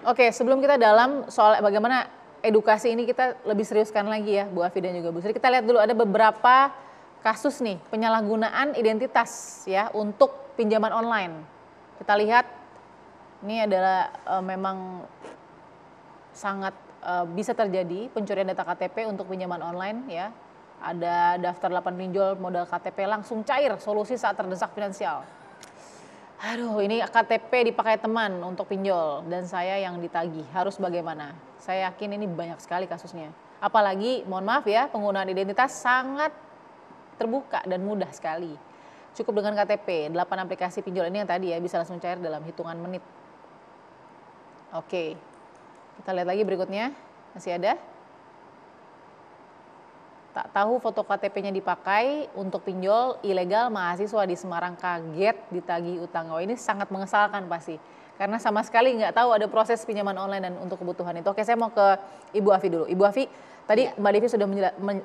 Oke, sebelum kita dalam soal bagaimana edukasi ini kita lebih seriuskan lagi ya Bu Afi dan juga Bu Sri. Kita lihat dulu ada beberapa kasus nih penyalahgunaan identitas ya untuk pinjaman online. Kita lihat ini adalah e, memang sangat e, bisa terjadi pencurian data KTP untuk pinjaman online ya. Ada daftar 8 pinjol modal KTP langsung cair solusi saat terdesak finansial aduh ini KTP dipakai teman untuk pinjol dan saya yang ditagih harus bagaimana? Saya yakin ini banyak sekali kasusnya. Apalagi mohon maaf ya penggunaan identitas sangat terbuka dan mudah sekali. Cukup dengan KTP, 8 aplikasi pinjol ini yang tadi ya bisa langsung cair dalam hitungan menit. Oke, kita lihat lagi berikutnya. Masih ada? Tak tahu foto KTP-nya dipakai untuk pinjol ilegal mahasiswa di Semarang kaget ditagih utang. Oh ini sangat mengesalkan pasti. Karena sama sekali nggak tahu ada proses pinjaman online dan untuk kebutuhan itu. Oke saya mau ke Ibu Afi dulu. Ibu Afi, Tadi ya. Mbak Devi sudah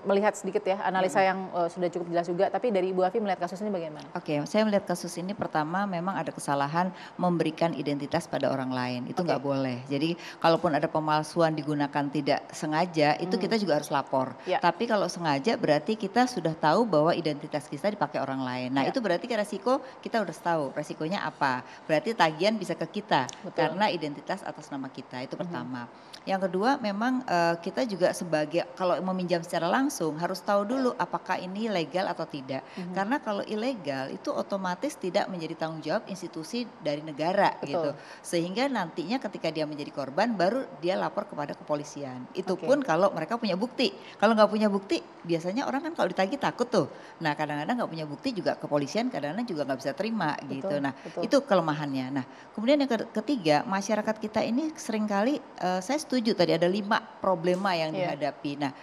melihat sedikit ya analisa hmm. yang uh, sudah cukup jelas juga, tapi dari Ibu Afi melihat kasus ini bagaimana? Oke, okay, saya melihat kasus ini pertama memang ada kesalahan memberikan identitas pada orang lain, itu nggak okay. boleh. Jadi kalaupun ada pemalsuan digunakan tidak sengaja, itu hmm. kita juga harus lapor. Ya. Tapi kalau sengaja berarti kita sudah tahu bahwa identitas kita dipakai orang lain. Nah ya. itu berarti ke resiko kita harus tahu resikonya apa. Berarti tagihan bisa ke kita Betul. karena identitas atas nama kita itu hmm. pertama. Hmm. Yang kedua memang uh, kita juga sebagai sebagai kalau meminjam secara langsung harus tahu dulu apakah ini legal atau tidak. Mm -hmm. Karena kalau ilegal itu otomatis tidak menjadi tanggung jawab institusi dari negara Betul. gitu. Sehingga nantinya ketika dia menjadi korban baru dia lapor kepada kepolisian. Itu okay. pun kalau mereka punya bukti. Kalau nggak punya bukti biasanya orang kan kalau ditagih takut tuh. Nah kadang-kadang nggak punya bukti juga kepolisian kadang-kadang juga nggak bisa terima betul, gitu. Nah betul. itu kelemahannya. Nah kemudian yang ketiga masyarakat kita ini seringkali uh, saya setuju tadi ada lima problema yang yeah. dihadapi hadapi. Nah,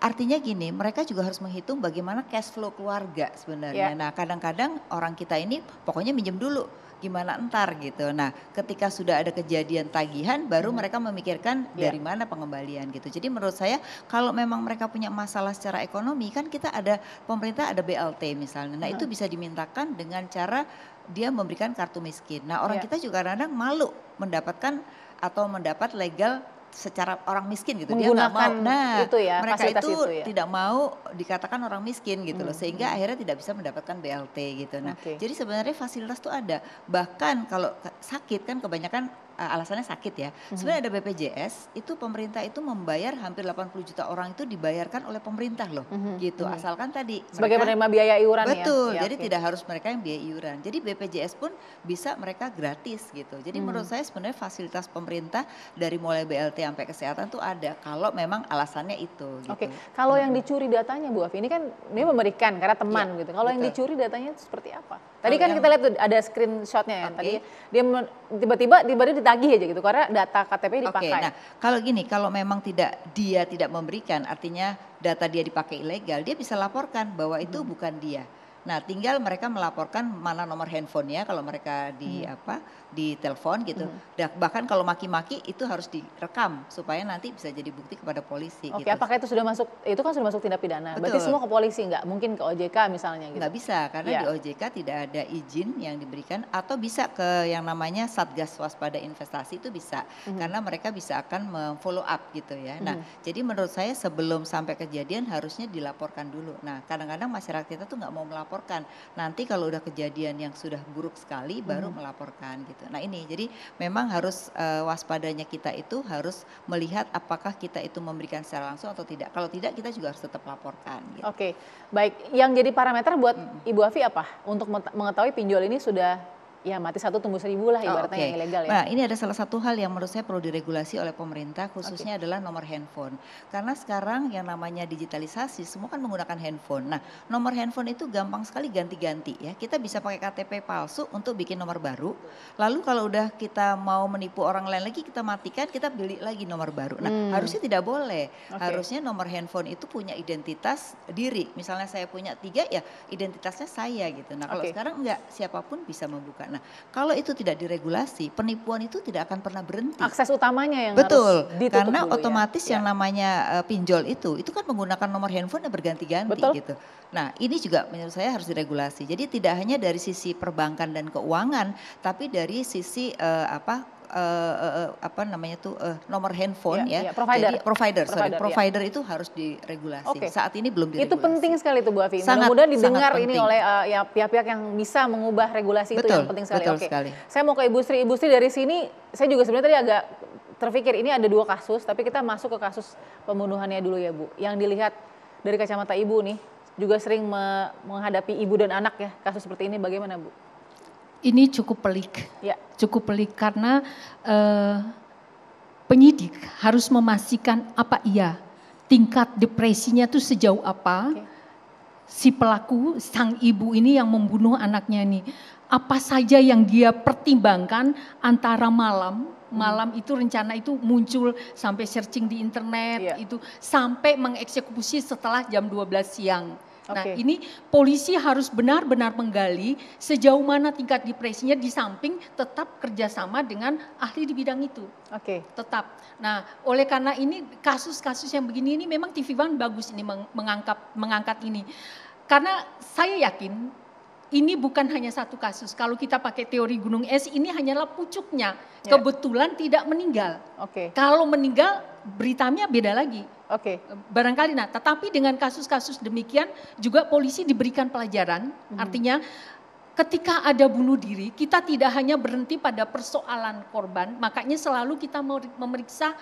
Artinya gini, mereka juga harus menghitung bagaimana cash flow keluarga sebenarnya. Yeah. Nah, kadang-kadang orang kita ini pokoknya minjem dulu, gimana entar gitu. Nah, ketika sudah ada kejadian tagihan, baru hmm. mereka memikirkan yeah. dari mana pengembalian gitu. Jadi menurut saya, kalau memang mereka punya masalah secara ekonomi, kan kita ada pemerintah ada BLT misalnya. Nah, hmm. itu bisa dimintakan dengan cara dia memberikan kartu miskin. Nah, orang yeah. kita juga kadang-kadang malu mendapatkan atau mendapat legal secara orang miskin gitu dia nggak mau nah itu ya, mereka itu, itu ya. tidak mau dikatakan orang miskin gitu hmm. loh sehingga hmm. akhirnya tidak bisa mendapatkan BLT gitu nah okay. jadi sebenarnya fasilitas tuh ada bahkan kalau sakit kan kebanyakan Eh, alasannya sakit ya. Mm-hmm. Sebenarnya ada BPJS, itu pemerintah itu membayar hampir 80 juta orang itu dibayarkan oleh pemerintah loh. Mm-hmm. Gitu. Mm-hmm. Asalkan tadi sebagai mereka, penerima biaya iuran betul, ya. Betul. Ya, jadi okay. tidak harus mereka yang biaya iuran. Jadi BPJS pun bisa mereka gratis gitu. Jadi mm-hmm. menurut saya sebenarnya fasilitas pemerintah dari mulai BLT sampai kesehatan tuh ada kalau memang alasannya itu gitu. Oke. Okay. Kalau mm-hmm. yang mhm. dicuri datanya Bu Afi ini kan ini memberikan karena iya, teman ya, gitu. Kalau yang dicuri datanya seperti apa? Tadi kan yang, kita lihat ada screenshotnya ya okay. tadi. Iya. Dia tiba-tiba tiba-tiba ditagih aja gitu karena data KTP dipakai. nah kalau gini kalau memang tidak dia tidak memberikan artinya data dia dipakai ilegal, dia bisa laporkan bahwa itu hmm. bukan dia. Nah, tinggal mereka melaporkan mana nomor handphonenya kalau mereka di hmm. apa di telepon gitu. Hmm. Nah, bahkan kalau maki-maki itu harus direkam supaya nanti bisa jadi bukti kepada polisi. Oke, gitu. apakah itu sudah masuk? Itu kan sudah masuk tindak pidana. Betul. Berarti semua ke polisi nggak mungkin ke OJK misalnya? Gitu. Nggak bisa karena ya. di OJK tidak ada izin yang diberikan atau bisa ke yang namanya Satgas Waspada Investasi itu bisa hmm. karena mereka bisa akan follow up gitu ya. Nah, hmm. jadi menurut saya sebelum sampai kejadian harusnya dilaporkan dulu. Nah, kadang-kadang masyarakat kita tuh nggak mau melapor melaporkan. Nanti kalau udah kejadian yang sudah buruk sekali baru hmm. melaporkan gitu. Nah ini jadi memang harus uh, waspadanya kita itu harus melihat apakah kita itu memberikan secara langsung atau tidak. Kalau tidak kita juga harus tetap laporkan. Gitu. Oke, okay. baik. Yang jadi parameter buat hmm. Ibu Afi apa? Untuk mengetahui pinjol ini sudah ya mati satu tumbuh seribu lah oh, ibaratnya oh, okay. yang ilegal ya. Nah ini ada salah satu hal yang menurut saya perlu diregulasi oleh pemerintah khususnya okay. adalah nomor handphone karena sekarang yang namanya digitalisasi semua kan menggunakan handphone. Nah nomor handphone itu gampang sekali ganti-ganti ya kita bisa pakai KTP palsu untuk bikin nomor baru. Lalu kalau udah kita mau menipu orang lain lagi kita matikan kita beli lagi nomor baru. Nah hmm. harusnya tidak boleh okay. harusnya nomor handphone itu punya identitas diri. Misalnya saya punya tiga ya identitasnya saya gitu. Nah kalau okay. sekarang enggak siapapun bisa membuka Nah, kalau itu tidak diregulasi, penipuan itu tidak akan pernah berhenti. Akses utamanya yang Betul. Harus karena dulu, ya. otomatis ya? yang namanya uh, pinjol itu itu kan menggunakan nomor handphone yang berganti-ganti gitu. Nah, ini juga menurut saya harus diregulasi. Jadi tidak hanya dari sisi perbankan dan keuangan, tapi dari sisi uh, apa uh, uh, apa namanya tuh uh, nomor handphone iya, ya, ya. Yeah, provider. Jadi provider, provider sorry, provider yeah. Iya. itu harus diregulasi. Okay. Saat ini belum diregulasi. Itu penting sekali tuh Bu Afi. Mudah-mudahan didengar ini oleh uh, ya pihak-pihak yang bisa mengubah regulasi betul, itu yang penting sekali. Betul okay. sekali. Saya mau ke Ibu Sri. Ibu Sri dari sini saya juga sebenarnya tadi agak terpikir ini ada dua kasus, tapi kita masuk ke kasus pembunuhannya dulu ya Bu. Yang dilihat dari kacamata Ibu nih juga sering menghadapi ibu dan anak ya kasus seperti ini bagaimana Bu? ini cukup pelik, ya. cukup pelik karena uh, penyidik harus memastikan apa iya tingkat depresinya itu sejauh apa. Okay. Si pelaku, sang ibu ini yang membunuh anaknya ini, apa saja yang dia pertimbangkan antara malam hmm. malam itu rencana itu muncul sampai searching di internet yeah. itu sampai mengeksekusi setelah jam 12 siang. Okay. Nah ini polisi harus benar-benar menggali sejauh mana tingkat depresinya di samping tetap kerjasama dengan ahli di bidang itu. Oke. Okay. Tetap. Nah oleh karena ini kasus-kasus yang begini ini memang TV One bagus ini mengangkat mengangkat ini karena saya yakin ini bukan hanya satu kasus. Kalau kita pakai teori gunung es, ini hanyalah pucuknya. Yeah. Kebetulan tidak meninggal. Oke. Okay. Kalau meninggal, beritanya beda lagi. Oke. Okay. Eh, barangkali nah, tetapi dengan kasus-kasus demikian juga polisi diberikan pelajaran. hmm Artinya ketika ada bunuh diri, kita tidak hanya berhenti pada persoalan korban, makanya selalu kita memeriksa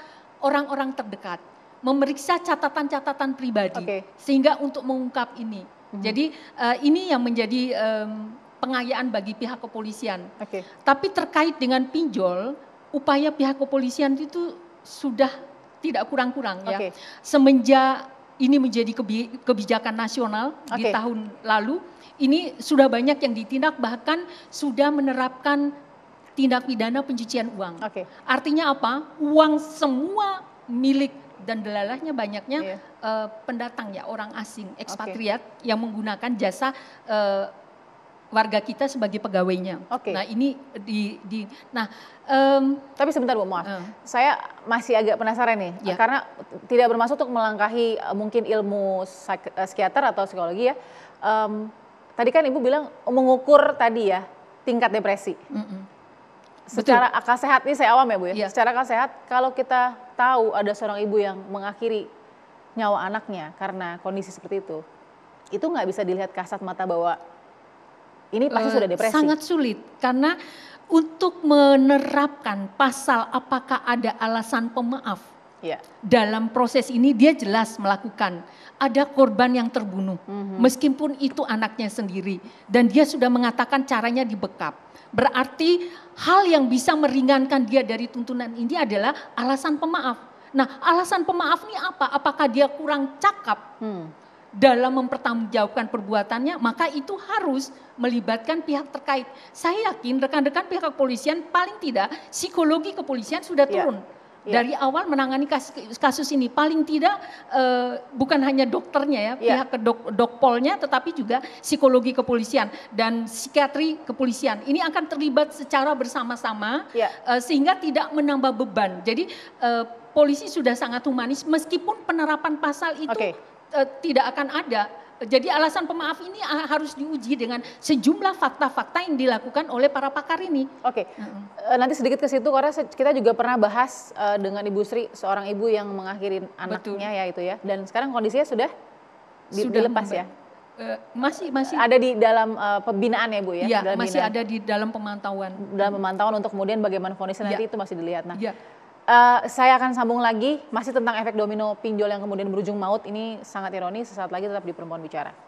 orang-orang terdekat, memeriksa catatan-catatan pribadi okay. sehingga untuk mengungkap ini. Hmm. Jadi uh, ini yang menjadi um, pengayaan bagi pihak kepolisian. Okay. Tapi terkait dengan pinjol, upaya pihak kepolisian itu sudah tidak kurang-kurang okay. ya. Semenjak ini menjadi kebijakan nasional okay. di tahun lalu, ini sudah banyak yang ditindak bahkan sudah menerapkan tindak pidana pencucian uang. Okay. Artinya apa? Uang semua milik dan delalahnya banyaknya yeah. Iya. uh, pendatang ya orang asing ekspatriat okay. yang menggunakan jasa uh, warga kita sebagai pegawainya. Okay. Nah ini di di nah. Um, Tapi sebentar bu maaf, uh, saya masih agak penasaran nih yeah. karena tidak bermaksud untuk melangkahi eh, mungkin ilmu psikiater atau psikologi ya. Um, tadi kan ibu bilang mengukur tadi ya tingkat depresi. Mm -mm secara Betul. akal sehat nih saya awam ya Bu ya. ya. Secara akal sehat kalau kita tahu ada seorang ibu yang mengakhiri nyawa anaknya karena kondisi seperti itu. Itu nggak bisa dilihat kasat mata bahwa ini pasti uh, sudah depresi. Sangat sulit karena untuk menerapkan pasal apakah ada alasan pemaaf Yeah. Dalam proses ini dia jelas melakukan ada korban yang terbunuh, mm-hmm. meskipun itu anaknya sendiri, dan dia sudah mengatakan caranya dibekap. Berarti hal yang bisa meringankan dia dari tuntunan ini adalah alasan pemaaf. Nah, alasan pemaaf ini apa? Apakah dia kurang cakap hmm. dalam mempertanggungjawabkan perbuatannya? Maka itu harus melibatkan pihak terkait. Saya yakin rekan-rekan pihak kepolisian paling tidak psikologi kepolisian sudah ya. turun. Yeah Ya. dari awal menangani kasus, kasus ini paling tidak uh, bukan hanya dokternya ya ya. pihak dok, dokpolnya tetapi juga psikologi kepolisian dan psikiatri kepolisian ini akan terlibat secara bersama-sama ya. uh, sehingga tidak menambah beban jadi uh, polisi sudah sangat humanis meskipun penerapan pasal itu okay. uh, tidak akan ada jadi alasan pemaaf ini harus diuji dengan sejumlah fakta-fakta yang dilakukan oleh para pakar ini. Oke, okay. Eh, nanti sedikit ke situ karena kita juga pernah bahas eh, dengan Ibu Sri seorang ibu yang mengakhiri anaknya Betul. ya itu ya. Dan sekarang kondisinya sudah, di, sudah dilepas ya. Eh, masih masih ada di dalam uh, pembinaan ya bu ya, ya masih binaan. ada di dalam pemantauan dalam pemantauan untuk kemudian bagaimana fonisnya ya. nanti itu masih dilihat nah ya. Uh, saya akan sambung lagi masih tentang efek domino pinjol yang kemudian berujung maut ini sangat ironis sesaat lagi tetap di perempuan bicara.